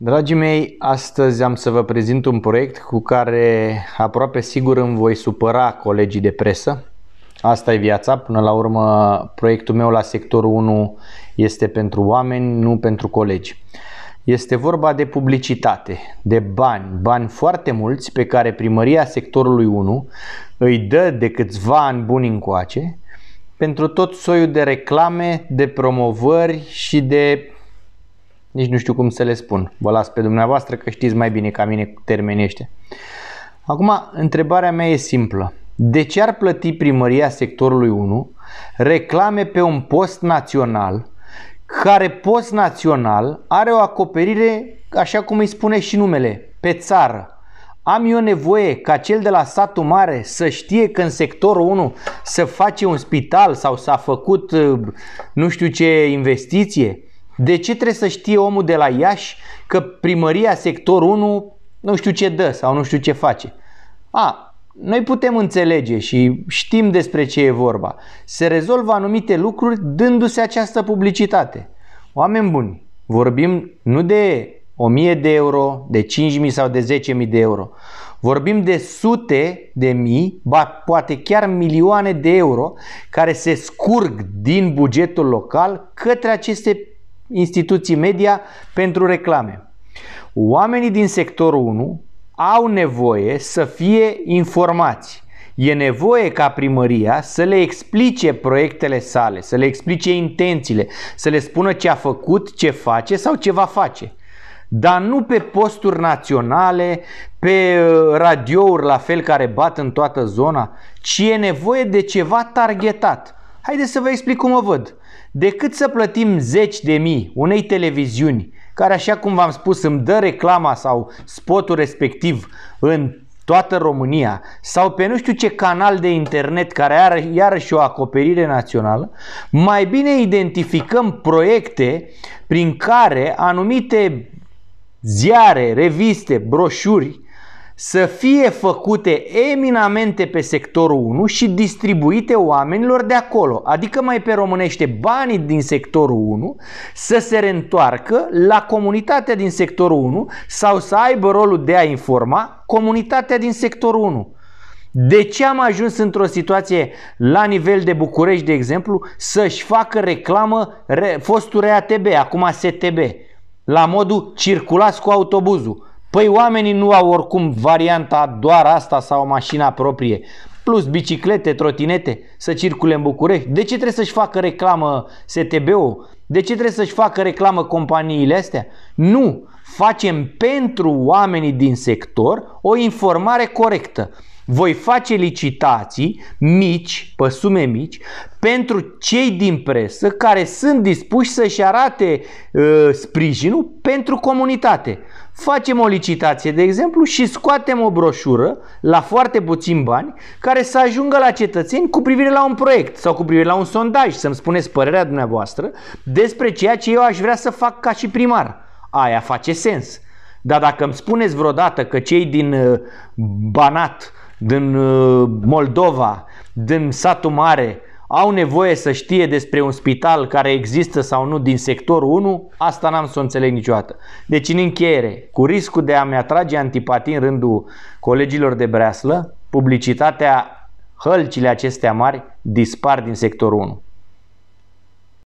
Dragii mei, astăzi am să vă prezint un proiect cu care aproape sigur îmi voi supăra colegii de presă. Asta e viața, până la urmă proiectul meu la sectorul 1 este pentru oameni, nu pentru colegi. Este vorba de publicitate, de bani, bani foarte mulți pe care primăria sectorului 1 îi dă de câțiva ani buni încoace pentru tot soiul de reclame, de promovări și de nici nu știu cum să le spun. Vă las pe dumneavoastră că știți mai bine ca mine termenii ăștia. Acum, întrebarea mea e simplă. De ce ar plăti primăria sectorului 1 reclame pe un post național care post național are o acoperire, așa cum îi spune și numele, pe țară? Am eu nevoie ca cel de la satul mare să știe că în sectorul 1 să face un spital sau s-a făcut uh, nu știu ce investiție? De ce trebuie să știe omul de la Iași că primăria sector 1 nu știu ce dă sau nu știu ce face? A, noi putem înțelege și știm despre ce e vorba. Se rezolvă anumite lucruri dându-se această publicitate. Oameni buni, vorbim nu de 1000 de euro, de 5000 sau de 10.000 de euro. Vorbim de sute de mii, ba poate chiar milioane de euro care se scurg din bugetul local către aceste instituții media pentru reclame. Oamenii din sectorul 1 au nevoie să fie informați. E nevoie ca primăria să le explice proiectele sale, să le explice intențiile, să le spună ce a făcut, ce face sau ce va face. Dar nu pe posturi naționale, pe uh, radiouri la fel care bat în toată zona, ci e nevoie de ceva targetat. Haideți să vă explic cum o văd decât să plătim zeci de mii unei televiziuni care, așa cum v-am spus, îmi dă reclama sau spotul respectiv în toată România sau pe nu știu ce canal de internet care are iarăși o acoperire națională, mai bine identificăm proiecte prin care anumite ziare, reviste, broșuri să fie făcute eminamente pe sectorul 1 și distribuite oamenilor de acolo, adică mai pe românește banii din sectorul 1 să se reîntoarcă la comunitatea din sectorul 1 sau să aibă rolul de a informa comunitatea din sectorul 1. De ce am ajuns într-o situație la nivel de București, de exemplu, să-și facă reclamă re, fostul RATB, acum STB, la modul circulați cu autobuzul? Păi oamenii nu au oricum varianta doar asta sau mașina proprie, plus biciclete, trotinete, să circule în București. De ce trebuie să-și facă reclamă STB-ul? De ce trebuie să-și facă reclamă companiile astea? Nu! Facem pentru oamenii din sector o informare corectă. Voi face licitații mici, pe sume mici, pentru cei din presă care sunt dispuși să-și arate uh, sprijinul pentru comunitate facem o licitație, de exemplu, și scoatem o broșură la foarte puțin bani care să ajungă la cetățeni cu privire la un proiect sau cu privire la un sondaj, să-mi spuneți părerea dumneavoastră despre ceea ce eu aș vrea să fac ca și primar. Aia face sens. Dar dacă îmi spuneți vreodată că cei din uh, Banat, din uh, Moldova, din satul mare, au nevoie să știe despre un spital care există sau nu din sectorul 1, asta n-am să o înțeleg niciodată. Deci în încheiere, cu riscul de a-mi atrage antipatii în rândul colegilor de breaslă, publicitatea, hălcile acestea mari dispar din sectorul 1.